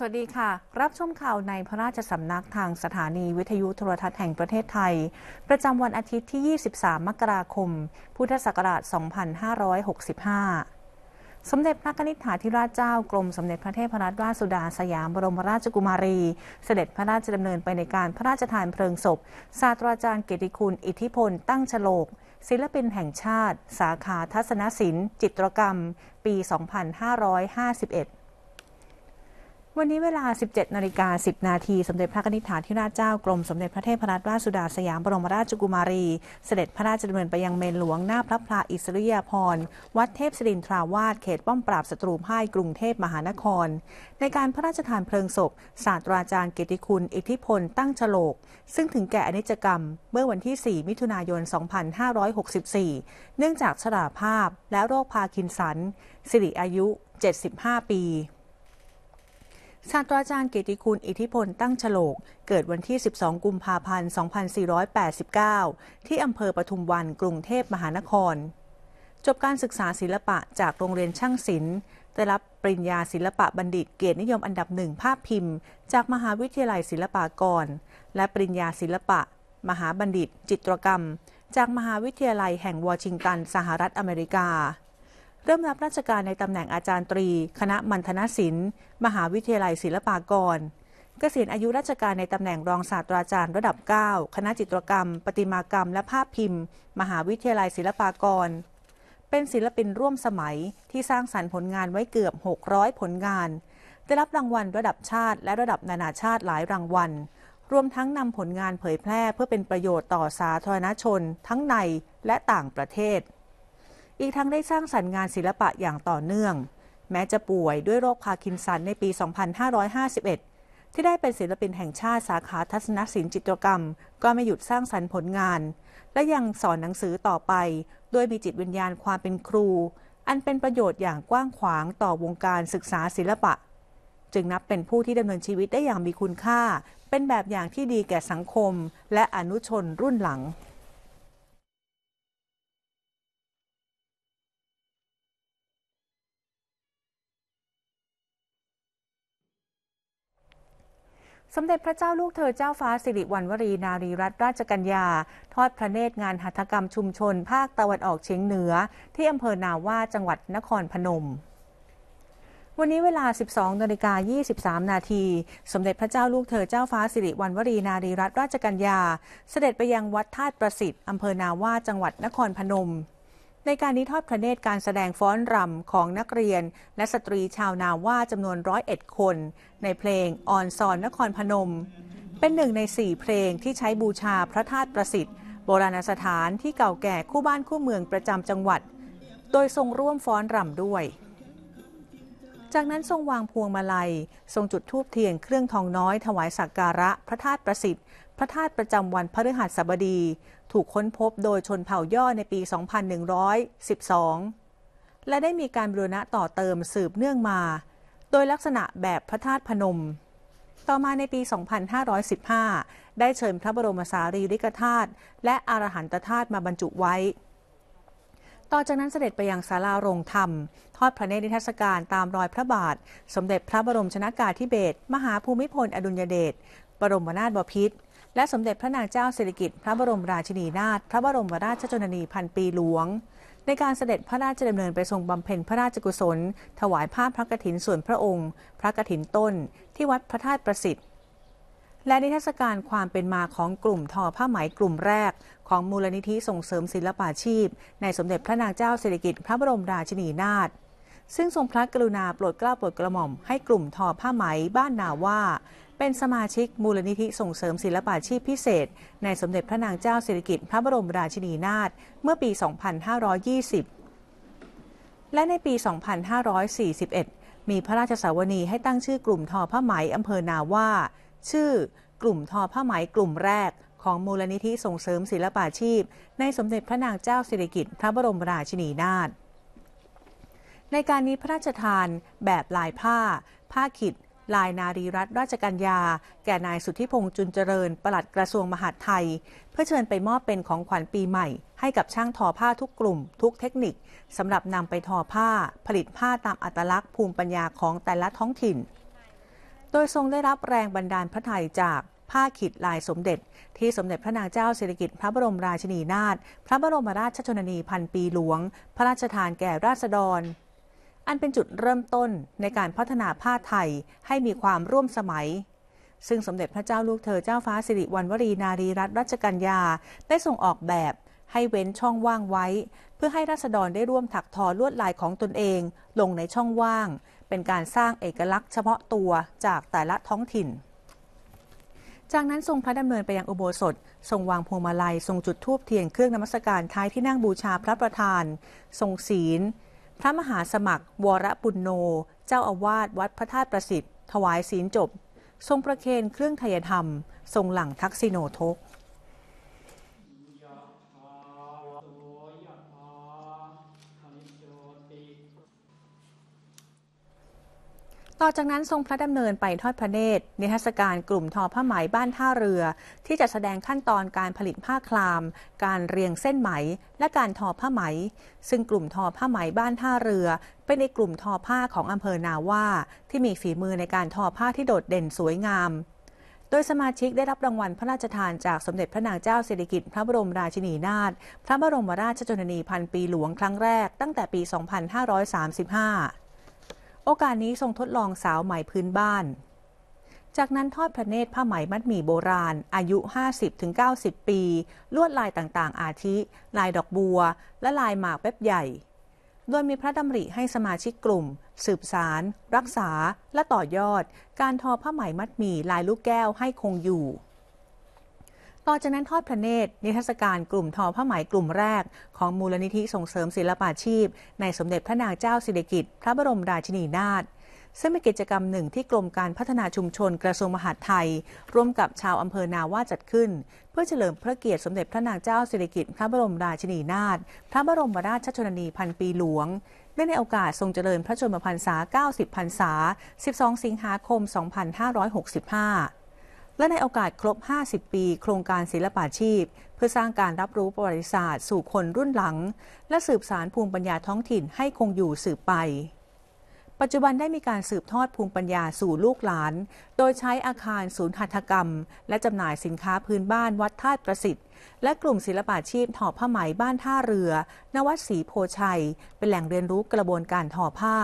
สวัสดีค่ะ รับชมข่าวในพระราชสำนักทางสถานีวิทยุโทรทัศน์แห่งประเทศไทย ประจำวันอาทิตย์ที่ 23 มกราคม พุทธศักราช 2565 สมเด็จพระนิธิถาธิราชเจ้ากรมสมเด็จพระเทพรัตนราชสุดาสยามบรมราชกุมารี เสด็จพระราชดำเนินไปในการพระราชทานเพลิงศพศาสตราจารย์เกติคุณอิทธิพลตั้งฉโลกศิลปินแห่งชาติ สาขาทัศนศิลป์ จิตรกรรม ปี 2551วันนี้เวลา 17 นาฬิกา10 นาที สมเด็จพระนิธิฐานท่ราชเจ้ากรมสมเด็จพระเทพรัตนราชสุดาสยามบรมราชกุมารี เสด็จพระราชดำเนินไปยังเมนหลวงหน้าพระพลาอิสริยาภรณ์ วัดเทพศิรินทราวาส เขตป้อม ปราบศัตรูพ่าย กรุงเทพมหานคร ในการพระราชทานเพลิงศพ ศาสตราจารย์เกติคุณอิทธิพล ตั้งฉโลก ซึ่งถึงแก่อนิจกรรม เมื่อวันที่ 4 มิถุนายน 2564 เนื่องจากชราภาพและโรคพาร์กินสัน สิริอายุ 75 ปีศาสตราจารย์เกติคุณอิทธิพลตั้งฉลก เกิดวันที่ 12 กุมภาพันธ์ 2489 ที่อำเภอปทุมวันกรุงเทพมหานคร จบการศึกษาศิลปะจากโรงเรียนช่างศิลป์ได้รับปริญญาศิลปะบัณฑิตเกียรตินิยมอันดับหนึ่งภาพพิมพ์จากมหาวิทยาลัยศิลปากรและปริญญาศิลปะ มหาบัณฑิตจิตรกรรม จากมหาวิทยาลัยแห่งวอชิงตัน สหรัฐอเมริกาเริ่มรับราชการในตำแหน่งอาจารย์ตรี คณะมัณฑนศิลป์ มหาวิทยาลัยศิลปากร เกษียณอายุราชการในตำแหน่งรองศาสตราจารย์ระดับ 9 คณะจิตรกรรมประติมากรรมและภาพพิมพ์ มหาวิทยาลัยศิลปากร เป็นศิลปินร่วมสมัยที่สร้างสรรค์ผลงานไว้เกือบ 600 ผลงาน ได้รับรางวัลระดับชาติและระดับนานาชาติหลายรางวัลรวมทั้งนำผลงานเผยแพร่เพื่อเป็นประโยชน์ต่อสาธารณชน ทั้งในและต่างประเทศอีกทั้งได้สร้างสรรค์งานศิลปะอย่างต่อเนื่อง แม้จะป่วยด้วยโรคพาร์กินสันในปี 2551 ที่ได้เป็นศิลปินแห่งชาติ สาขาทัศนศิลป์จิตรกรรม ก็ไม่หยุดสร้างสรรค์ผลงาน และยังสอนหนังสือต่อไป ด้วยมีจิตวิญญาณความเป็นครู อันเป็นประโยชน์อย่างกว้างขวางต่อวงการศึกษาศิลปะ จึงนับเป็นผู้ที่ดำเนินชีวิตได้อย่างมีคุณค่า เป็นแบบอย่างที่ดีแก่สังคมและอนุชนรุ่นหลังสมเด็จพระเจ้าลูกเธอเจ้าฟ้าสิริวัณวรีนารีรัตนราชกัญญาทอดพระเนตรงานหัตถกรรมชุมชน ภาคตะวันออกเฉียงเหนือ ที่อำเภอนาว่าจังหวัดนครพนม วันนี้เวลา 12 นาฬิกา 23 นาที สมเด็จพระเจ้าลูกเธอเจ้าฟ้าสิริวัณวรีนารีรัตนราชกัญญาเสด็จไปยังวัดธาตุประสิทธิ์อำเภอนาว่าจังหวัดนครพนมในการนี้ทอดพระเนตรการแสดงฟ้อนรำของนักเรียนและสตรีชาวนาว่าจำนวนร้อยเอ็ดคน ในเพลงออนซอนนครพนม เป็นหนึ่งในสี่เพลงที่ใช้บูชาพระธาตุประสิทธิ์โบราณสถานที่เก่าแก่คู่บ้านคู่เมืองประจำจังหวัด โดยทรงร่วมฟ้อนรำด้วย จากนั้นทรงวางพวงมาลัย ทรงจุดธูปเทียนเครื่องทองน้อย ถวายสักการะพระธาตุประสิทธิ์ พระธาตุประจำวันพฤหัสบดีถูกค้นพบโดยชนเผ่าย่อในปี 2112 และได้มีการบรูรณะต่อเติมสืบเนื่องมา โดยลักษณะแบบพระธาตุพนม ต่อมาในปี 2515 ได้เชิญพระบรมสารีริกธาตุและอรหันตธาตุมาบรรจุไว้ ต่อจากนั้นเสด็จไปยังศาลาโรงธรรม ทอดพระเนตรในเทศการตามรอยพระบาท สมเด็จพระบรมชนากาธิเบศรมหาภูมิพลอดุลยเดชบรมนาถบพิตรและสมเด็จพระนางเจ้าสิริกิติ์พระบรมราชินีนาถพระบรมราชชนนีพันปีหลวง ในการเสด็จพระราชดำเนินไปทรงบำเพ็ญพระราชกุศล ถวายภาพพระกฐินส่วนพระองค์ พระกฐินต้น ที่วัดพระธาตุประสิทธิ์และนิทรรศการความเป็นมาของกลุ่มทอผ้าไหมกลุ่มแรก ของมูลนิธิส่งเสริมศิลปาชีพ ในสมเด็จพระนางเจ้าสิริกิติ์พระบรมราชินีนาถซึ่งทรงพระกรุณาโปรดเกล้าโปรด กระหม่อมให้กลุ่มทอผ้าไหมบ้านนาว่า เป็นสมาชิกมูลนิธิส่งเสริมศิลปาชีพพิเศษ ในสมเด็จพระนางเจ้าสิริกิติ์พระบรมราชินีนาถเมื่อปี 2520 และในปี 2541 มีพระราชสาวนีให้ตั้งชื่อกลุ่มทอผ้าไหมอำเภอนาว่า ชื่อ กลุ่มทอผ้าไหมกลุ่มแรก ของมูลนิธิส่งเสริมศิลปาชีพ ในสมเด็จพระนางเจ้าสิริกิติ์พระบรมราชินีนาถในการนี้พระราชทานแบบลายผ้า ผ้าขิด ลายนารีรัตราชกัญญา แก่นายสุทธิพงษ์จุนเจริญปลัดกระทรวงมหาดไทย เพื่อเชิญไปมอบเป็นของขวัญปีใหม่ ให้กับช่างทอผ้าทุกกลุ่มทุกเทคนิคสำหรับนำไปทอผ้า ผลิตผ้าตามอัตลักษณ์ภูมิปัญญาของแต่ละท้องถิ่น โดยทรงได้รับแรงบันดาลพระไทยจากผ้าขิดลายสมเด็จ ที่สมเด็จพระนางเจ้าสิริกิติ์พระบรมราชินีนาถพระบรมราชชนนีพันปีหลวง พระราชทานแก่ราษฎรอันเป็นจุดเริ่มต้นในการพัฒนาผ้าไทยให้มีความร่วมสมัย ซึ่งสมเด็จพระเจ้าลูกเธอเจ้าฟ้าสิริวัณวรี นารีรัตนรัชกัญญา ได้ส่งออกแบบให้เว้นช่องว่างไว้ เพื่อให้รัษฎรได้ร่วมถักทอลวดลายของตนเอง ลงในช่องว่าง เป็นการสร้างเอกลักษณ์เฉพาะตัวจากแต่ละท้องถิ่น จากนั้นทรงพระดำเนินไปยังอุโบสถทรงวางพวงมาลัยทรงจุดธูปเทียนเครื่องนมัสการท้ายที่นั่งบูชาพระประธานทรงศีลพระมหาสมัครวรปุญโน เจ้าอาวาสวัดพระธาตุประสิทธิ์ถวายศีลจบ ทรงประเคนเครื่องไทยธรรม ทรงหลังทักษิโนทกต่อจากนั้นทรงพระดำเนินไปทอดพระเนตรนิทรรศการกลุ่มทอผ้าไหมบ้านท่าเรือ ที่จะแสดงขั้นตอนการผลิตผ้าคลาม การเรียงเส้นไหม และการทอผ้าไหม ซึ่งกลุ่มทอผ้าไหมบ้านท่าเรือ เป็นในกลุ่มทอผ้าของอำเภอนาว่าที่มีฝีมือในการทอผ้าที่โดดเด่นสวยงาม โดยสมาชิกได้รับรางวัลพระราชทานจากสมเด็จพระนางเจ้าสิริกิติ์พระบรมราชินีนาถพระบรมราชชนนีพันปีหลวงครั้งแรกตั้งแต่ปี 2535โอกาสนี้ทรงทดลองสาวใหม่พื้นบ้าน จากนั้นทอดพระเนตรผ้าไหมมัดหมี่โบราณ อายุ 50-90 ปี ลวดลายต่างๆ อาทิ ลายดอกบัว และลายหมากเป๊บใหญ่ โดยมีพระดำริให้สมาชิกกลุ่ม สืบสาร รักษาและต่อยอด การทอผ้าไหมมัดหมี่ลายลูกแก้วให้คงอยู่่อจากนั้นทอดพระเนตรนิทรรศการกลุ่มทอผ้าไหมกลุ่มแรก ของมูลนิธิส่งเสริมศิลปาชีพ ในสมเด็จพระนางเจ้าสิริกิติ์พระบรมราชินีนาถซึ่งเป็นกิจกรรมหนึ่งที่กรมการพัฒนาชุมชนกระทรวงมหาดไทยร่วมกับชาวอำเภอนาว่าจัดขึ้น เพื่อเฉลิมพระเกียรติสมเด็จพระนางเจ้าสิริกิติ์พระบรมราชินีนาถพระบรมราชชนนีพันปีหลวงเนื่องในโอกาสทรงเจริญพระชนมพรรษา 90 พรรษา 12 สิงหาคม 2565และในโอกาสครบ 50 ปี โครงการศิลปาชีพ เพื่อสร้างการรับรู้ประวัติศาสตร์สู่คนรุ่นหลัง และสืบสารภูมิปัญญาท้องถิ่นให้คงอยู่สืบไป ปัจจุบันได้มีการสืบทอดภูมิปัญญาสู่ลูกหลาน โดยใช้อาคารศูนย์หัตถกรรม และจำหน่ายสินค้าพื้นบ้านวัดท่าประสิทธิ์ และกลุ่มศิลปาชีพถอผ้าไหมบ้านท่าเรือ นวัดศรีโพชัย เป็นแหล่งเรียนรู้กระบวนการถอผ้า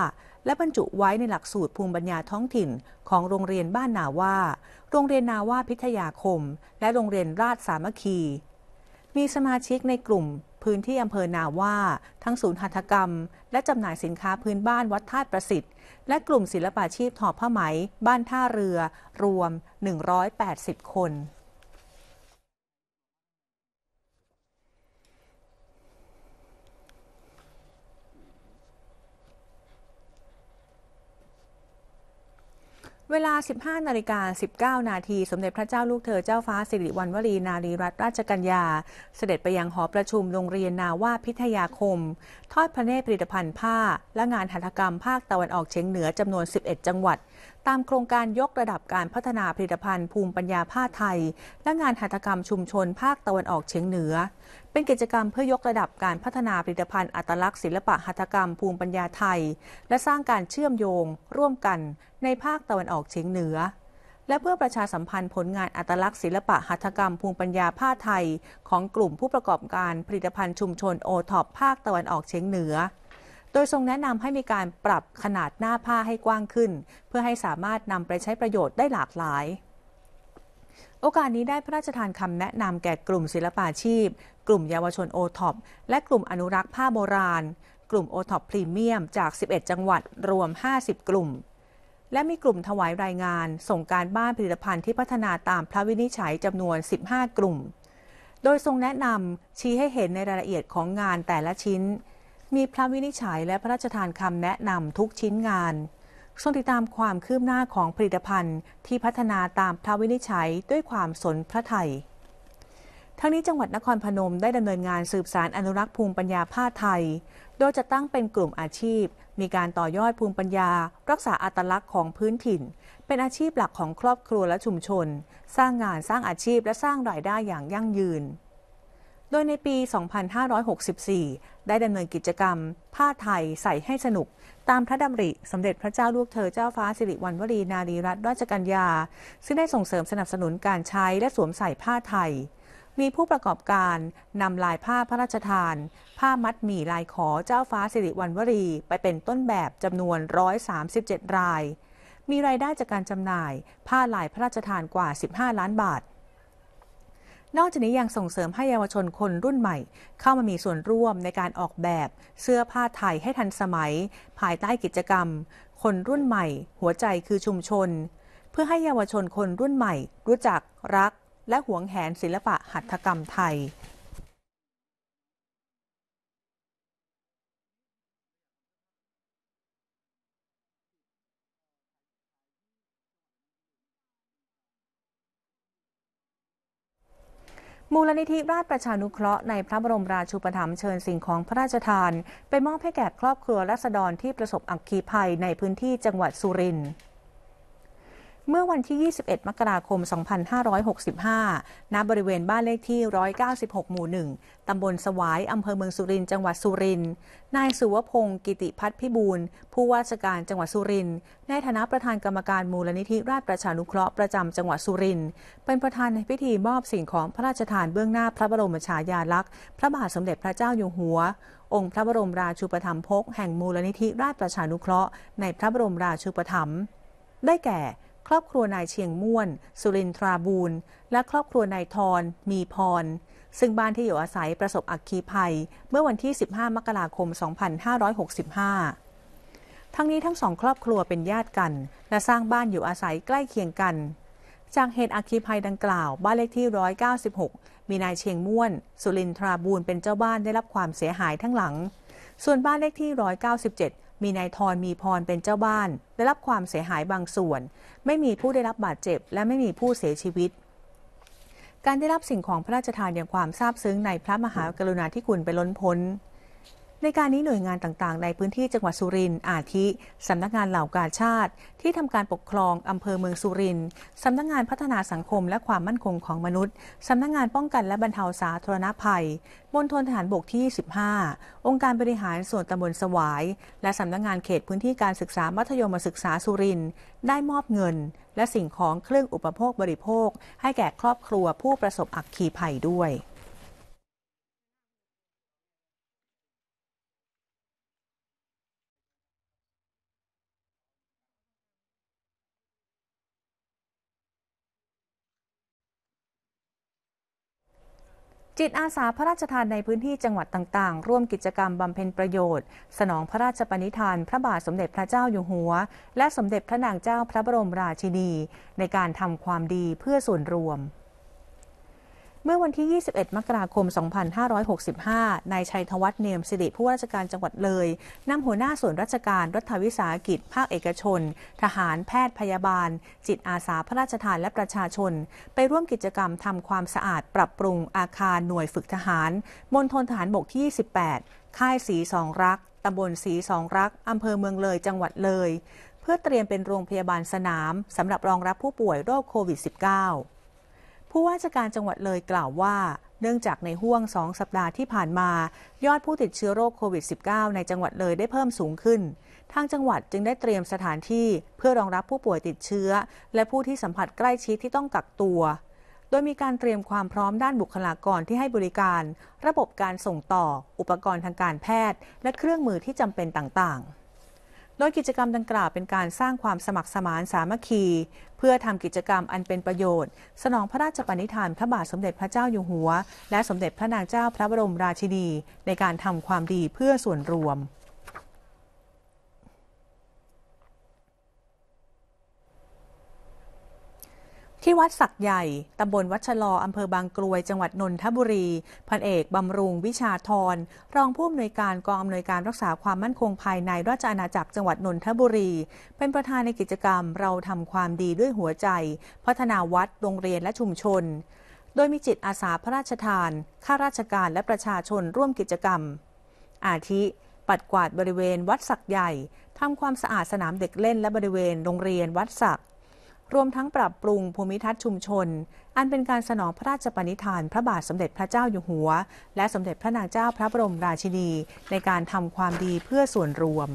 และบรรจุไว้ในหลักสูตรภูมิปัญญาท้องถิ่น ของโรงเรียนบ้านนาว่า โรงเรียนนาว่าพิทยาคม และโรงเรียนราชสามัคคี มีสมาชิกในกลุ่มพื้นที่อำเภอนาว่าทั้งศูนย์หัตถกรรม และจำหน่ายสินค้าพื้นบ้านวัดธาตุประสิทธิ์และกลุ่มศิลปาชีพทอผ้าไหม บ้านท่าเรือ รวม 180 คนเวลา 15นาฬิกา19 นาทีสมเด็จพระเจ้าลูกเธอเจ้าฟ้าสิริวัณวรี นารีรัตนราชกัญญา เสด็จไปยังหอประชุมโรงเรียนนาวาพิทยาคม ทอดพระเนตรผลิตภัณฑ์ผ้า และงานหัตถกรรมภาคตะวันออกเฉียงเหนือจำนวน 11 จังหวัดตามโครงการยกระดับการพัฒนาผลิตภัณฑ์ภูมิปัญญาผ้าไทย และงานหัตถกรรมชุมชนภาคตะวันออกเฉียงเหนือ เป็นกิจกรรมเพื่อยกระดับการพัฒนาผลิตภัณฑ์อัตลักษณ์ศิลปะหัตถกรรมภูมิปัญญาไทย และสร้างการเชื่อมโยงร่วมกันในภาคตะวันออกเฉียงเหนือ และเพื่อประชาสัมพันธ์ผลงานอัตลักษณ์ศิลปะหัตถกรรมภูมิปัญญาผ้าไทย ของกลุ่มผู้ประกอบการผลิตภัณฑ์ชุมชนโอท็อปภาคตะวันออกเฉียงเหนือโดยทรงแนะนำให้มีการปรับขนาดหน้าผ้าให้กว้างขึ้น เพื่อให้สามารถนำไปใช้ประโยชน์ได้หลากหลาย โอกาสนี้ได้พระราชทานคำแนะนำแก่กลุ่มศิลปาชีพ กลุ่มเยาวชนโอท็อปและกลุ่มอนุรักษ์ผ้าโบราณ กลุ่มโอท็อปพรีเมียมจาก 11 จังหวัดรวม 50 กลุ่ม และมีกลุ่มถวายรายงาน ส่งการบ้านผลิตภัณฑ์ที่พัฒนาตามพระวินิจฉัยจำนวน 15 กลุ่ม โดยทรงแนะนำชี้ให้เห็นในรายละเอียดของงานแต่ละชิ้นมีพระวินิจฉัยและพระราชทานคำแนะนำทุกชิ้นงานช่วงติดตามความคืบหน้าของผลิตภัณฑ์ที่พัฒนาตามพระวินิจฉัยด้วยความสนพระไทย ทั้งนี้จังหวัดนครพนมได้ดำเนินงานสืบสารอนุรักษ์ภูมิปัญญาผ้าไทย โดยจะตั้งเป็นกลุ่มอาชีพ มีการต่อยอดภูมิปัญญา รักษาอัตลักษณ์ของพื้นถิ่น เป็นอาชีพหลักของครอบครัวและชุมชน สร้างงานสร้างอาชีพและสร้างรายได้อย่างยั่งยืนดยในปี 2564 ได้ดำเนินกิจกรรม ผ้าไทยใส่ให้สนุก ตามพระดำริสมเด็จพระเจ้าลูกเธอเจ้าฟ้าสิริวัณวรี นารีรัตนราชกัญญา ซึ่งได้ส่งเสริมสนับสนุนการใช้และสวมใส่ผ้าไทย มีผู้ประกอบการนำลายผ้าพระราชทาน ผ้ามัดหมี่ลายขอเจ้าฟ้าสิริวัณวรี ไปเป็นต้นแบบจำนวน 137ราย มีรายได้จากการจำหน่าย ผ้าลายพระราชทานกว่า 15 ล้านบาทนอกจากนี้ยังส่งเสริมให้เยาวชนคนรุ่นใหม่เข้ามามีส่วนร่วมในการออกแบบเสื้อผ้าไทยให้ทันสมัย ภายใต้กิจกรรม คนรุ่นใหม่ หัวใจคือชุมชน เพื่อให้เยาวชนคนรุ่นใหม่รู้จักรักและหวงแหนศิลปะหัตถกรรมไทยมูลนิธิราชประชานุเคราะห์ในพระบรมราชูปถัมภ์เชิญสิ่งของพระราชทาน ไปมอบให้แก่ครอบครัวรัษฎรที่ประสบอักคีภัยในพื้นที่จังหวัดสุรินทร์เมื่อวันที่ 21 มกราคม 2565ณบริเวณบ้านเลขที่ 196 หมู่1ตำบลสวายอำเภอเมืองสุรินทร์จังหวัดสุรินทร์ นายสุวพงศ์ กิติพัฒน์พิบูลผู้ว่าราชการจังหวัดสุรินทร์ ในฐานะประธานกรรมการมูลนิธิราชประชานุเคราะห์ประจำจังหวัดสุรินทร์ เป็นประธานในพิธีมอบสิ่งของพระราชทานเบื้องหน้าพระบรมฉายาลักษณ์ พระบาทสมเด็จพระเจ้าอยู่หัว องค์พระบรมราชูปถัมภกแห่งมูลนิธิราชประชานุเคราะห์ ในพระบรมราชูปถัมภ์ได้แก่ครอบครัวนายเชียงม่วนสุรินทราบูลและครอบครัวนายทรมีพรซึ่งบ้านที่อยู่อาศัยประสบอักคีภัยเมื่อวันที่ 15 มกราคม 2565 ทั้งนี้ทั้งสองครอบครัวเป็นญาติกัน และสร้างบ้านอยู่อาศัยใกล้เคียงกัน จากเหตุอักคีภัยดังกล่าว บ้านเลขที่196 มีนายเชียงม่วน สุรินทราบูลเป็นเจ้าบ้านได้รับความเสียหายทั้งหลัง ส่วนบ้านเลขที่ 197มีนายทอน มีพรเป็นเจ้าบ้าน ได้รับความเสียหายบางส่วน ไม่มีผู้ได้รับบาดเจ็บและไม่มีผู้เสียชีวิต การได้รับสิ่งของพระราชทานอย่างความซาบซึ้งในพระมหากรุณาธิคุณไปล้นพ้นในการนี้หน่วยงานต่างๆในพื้นที่จังหวัดสุรินทร์อาทิ สำนักงานเหล่ากาชาติ ที่ทำการปกครองอำเภอเมืองสุรินทร์สำนักงานพัฒนาสังคมและความมั่นคงของมนุษย์สำนักงานป้องกันและบรรเทาสาธารณภัยมณฑลทหารบกที่15องค์การบริหารส่วนตำบลสวาย และสำนักงานเขตพื้นที่การศึกษามัธยมศึกษาสุรินทร์ได้มอบเงิน และสิ่งของเครื่องอุปโภคบริโภค ให้แก่ครอบครัวผู้ประสบอักขีภัยด้วยจิตอาสาพระราชทานในพื้นที่จังหวัดต่างๆ ร่วมกิจกรรมบำเพ็ญประโยชน์ สนองพระราชปณิธานพระบาทสมเด็จพระเจ้าอยู่หัว และสมเด็จพระนางเจ้าพระบรมราชินี ในการทำความดีเพื่อส่วนรวมเมื่อวันที่ 21 มกราคม 2565 นายชัยธวัฒน์เนียมสิริผู้ว่าราชการจังหวัดเลย นำหัวหน้าส่วนราชการ รัฐวิสาหกิจภาคเอกชน ทหารแพทย์พยาบาล จิตอาสา พระราชทานและประชาชน ไปร่วมกิจกรรมทำความสะอาด ปรับปรุงอาคารหน่วยฝึกทหารมณฑลทหารบกที่ 28 ค่ายสีสองรัก ตำบลสีสองรัก อำเภอเมืองเลย จังหวัดเลย เพื่อเตรียมเป็นโรงพยาบาลสนามสำหรับรองรับผู้ป่วยโรคโควิด -19 ผู้ว่าราชการจังหวัดเลยกล่าวว่า เนื่องจากในห่วงสองสัปดาห์ที่ผ่านมายอดผู้ติดเชื้อโรคโควิด -19 ในจังหวัดเลยได้เพิ่มสูงขึ้น ทางจังหวัดจึงได้เตรียมสถานที่เพื่อรองรับผู้ป่วยติดเชื้อและผู้ที่สัมผัสใกล้ชิดที่ต้องกักตัว โดยมีการเตรียมความพร้อมด้านบุคลากรที่ให้บริการ ระบบการส่งต่ออุปกรณ์ทางการแพทย์และเครื่องมือที่จำเป็นต่างๆโดยกิจกรรมดังกล่าวเป็นการสร้างความสมัครสมานสามัคคี เพื่อทำกิจกรรมอันเป็นประโยชน์ สนองพระราชปณิธานพระบาทสมเด็จพระเจ้าอยู่หัว และสมเด็จพระนางเจ้าพระบรมราชินี ในการทำความดีเพื่อส่วนรวมที่วัดศักใหญ่ ตำบลวัชรอ อำเภอบางกลวยจังหวัดนนทบุรี พันเอกบำรุงวิชาธรรองผู้อำนวยการกองอำนวยการรักษาความมั่นคงภายในราชอาณาจักรจังหวัดนนทบุรี เป็นประธานในกิจกรรม เราทำความดีด้วยหัวใจ พัฒนาวัดโรงเรียนและชุมชน โดยมีจิตอาสาพระราชทาน ข้าราชการและประชาชนร่วมกิจกรรม อาทิปัดกวาดบริเวณวัดศักใหญ่ทำความสะอาดสนามเด็กเล่นและบริเวณโรงเรียนวัดศักดรวมทั้งปรับปรุงภูมิทัศน์ชุมชน อันเป็นการสนองพระราชปณิธานพระบาทสมเด็จพระเจ้าอยู่หัว และสมเด็จพระนางเจ้าพระบรมราชินีในการทำความดีเพื่อส่วนรวม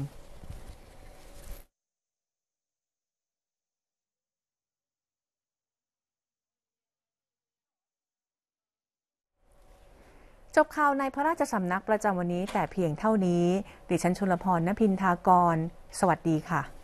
จบข่าวในพระราชสำนักประจำวันนี้แต่เพียงเท่านี้ ดิฉันชลพรณพินทากร สวัสดีค่ะ